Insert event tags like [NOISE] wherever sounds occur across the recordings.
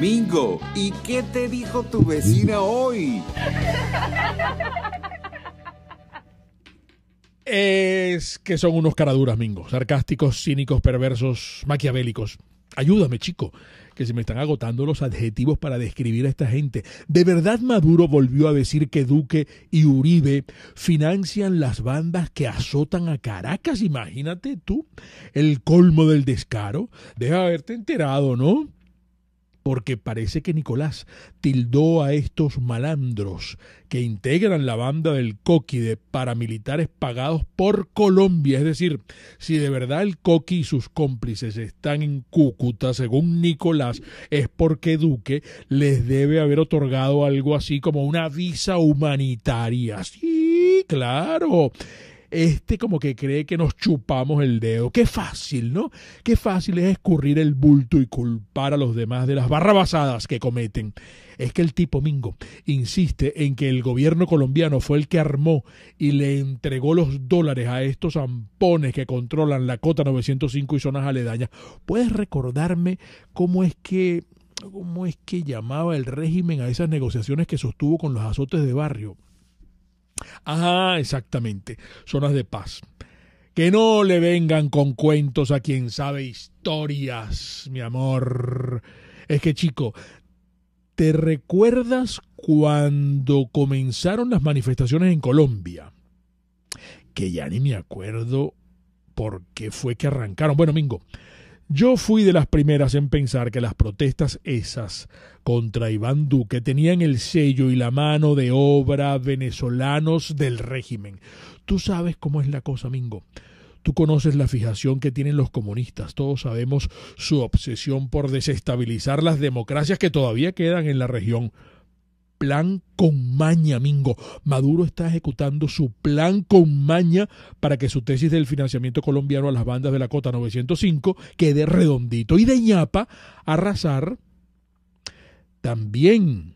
Mingo, ¿y qué te dijo tu vecina hoy? Es que son unos caraduras, Mingo. Sarcásticos, cínicos, perversos, maquiavélicos. Ayúdame, chico, que se me están agotando los adjetivos para describir a esta gente. De verdad Maduro volvió a decir que Duque y Uribe financian las bandas que azotan a Caracas. Imagínate tú, el colmo del descaro. Deja haberte enterado, ¿no? porque parece que Nicolás tildó a estos malandros que integran la banda del Coqui de paramilitares pagados por Colombia. Es decir, si de verdad el Coqui y sus cómplices están en Cúcuta, según Nicolás, es porque Duque les debe haber otorgado algo así como una visa humanitaria. Sí, claro este como que cree que nos chupamos el dedo. Qué fácil, ¿no? Qué fácil es escurrir el bulto y culpar a los demás de las barrabasadas que cometen. Es que el tipo Mingo insiste en que el gobierno colombiano fue el que armó y le entregó los dólares a estos ampones que controlan la Cota 905 y zonas aledañas. ¿Puedes recordarme cómo es que cómo es que llamaba el régimen a esas negociaciones que sostuvo con los azotes de barrio? Ah, exactamente, zonas de paz. Que no le vengan con cuentos a quien sabe historias, mi amor. Es que, chico, ¿te recuerdas cuando comenzaron las manifestaciones en Colombia? Que ya ni me acuerdo por qué fue que arrancaron. Bueno, Mingo, yo fui de las primeras en pensar que las protestas esas contra Iván Duque tenían el sello y la mano de obra venezolanos del régimen. Tú sabes cómo es la cosa, Mingo. Tú conoces la fijación que tienen los comunistas, todos sabemos su obsesión por desestabilizar las democracias que todavía quedan en la región plan con maña, Mingo. Maduro está ejecutando su plan con maña para que su tesis del financiamiento colombiano a las bandas de la Cota 905 quede redondito y de ñapa arrasar también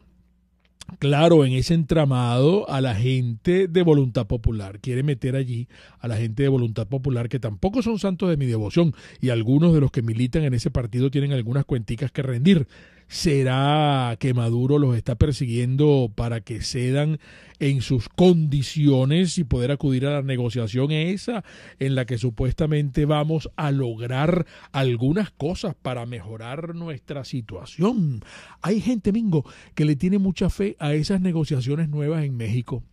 claro, en ese entramado a la gente de voluntad popular. Quiere meter allí a la gente de voluntad popular que tampoco son santos de mi devoción y algunos de los que militan en ese partido tienen algunas cuenticas que rendir será que Maduro los está persiguiendo para que cedan en sus condiciones y poder acudir a la negociación esa en la que supuestamente vamos a lograr algunas cosas para mejorar nuestra situación. Hay gente, Mingo, que le tiene mucha fe a esas negociaciones nuevas en México.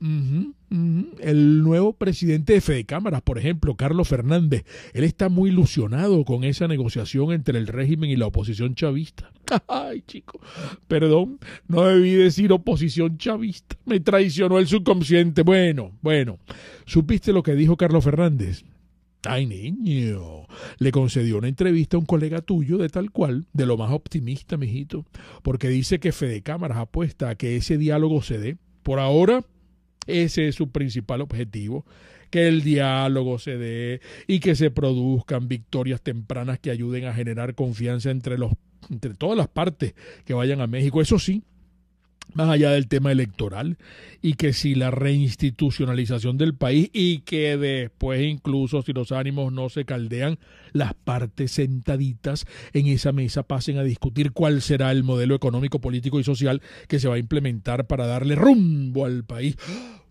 El nuevo presidente de Cámaras por ejemplo, Carlos Fernández, él está muy ilusionado con esa negociación entre el régimen y la oposición chavista. [LAUGHS] Ay, chico, perdón, no debí decir oposición chavista. Me traicionó el subconsciente. Bueno, bueno, ¿supiste lo que dijo Carlos Fernández? Ay, niño. Le concedió una entrevista a un colega tuyo de tal cual, de lo más optimista, mijito, porque dice que Fede Cámaras apuesta a que ese diálogo se dé. Por ahora, ese es su principal objetivo, que el diálogo se dé y que se produzcan victorias tempranas que ayuden a generar confianza entre, los, entre todas las partes que vayan a México. Eso sí, más allá del tema electoral, y que si la reinstitucionalización del país y que después incluso si los ánimos no se caldean, las partes sentaditas en esa mesa pasen a discutir cuál será el modelo económico, político y social que se va a implementar para darle rumbo al país.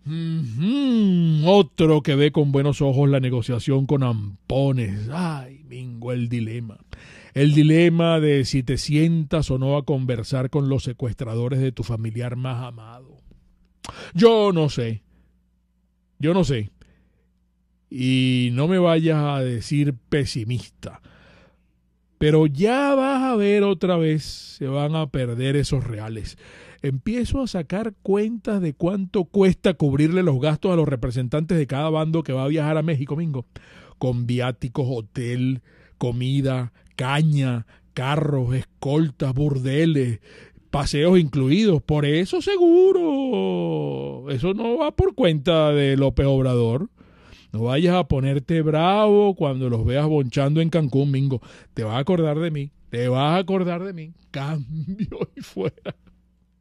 [GASPS] Otro que ve con buenos ojos la negociación con ampones. Ay, mingo el dilema el dilema de si te sientas o no a conversar con los secuestradores de tu familiar más amado. Yo no sé, yo no sé. Y no me vayas a decir pesimista. Pero ya vas a ver otra vez, se van a perder esos reales. Empiezo a sacar cuentas de cuánto cuesta cubrirle los gastos a los representantes de cada bando que va a viajar a México, Mingo. Con viáticos, hotel, comida, caña, carros, escoltas, burdeles, paseos incluidos. Por eso seguro. Eso no va por cuenta de López Obrador. No vayas a ponerte bravo cuando los veas bonchando en Cancún, Mingo. Te vas a acordar de mí. Te vas a acordar de mí. Cambio y fuera.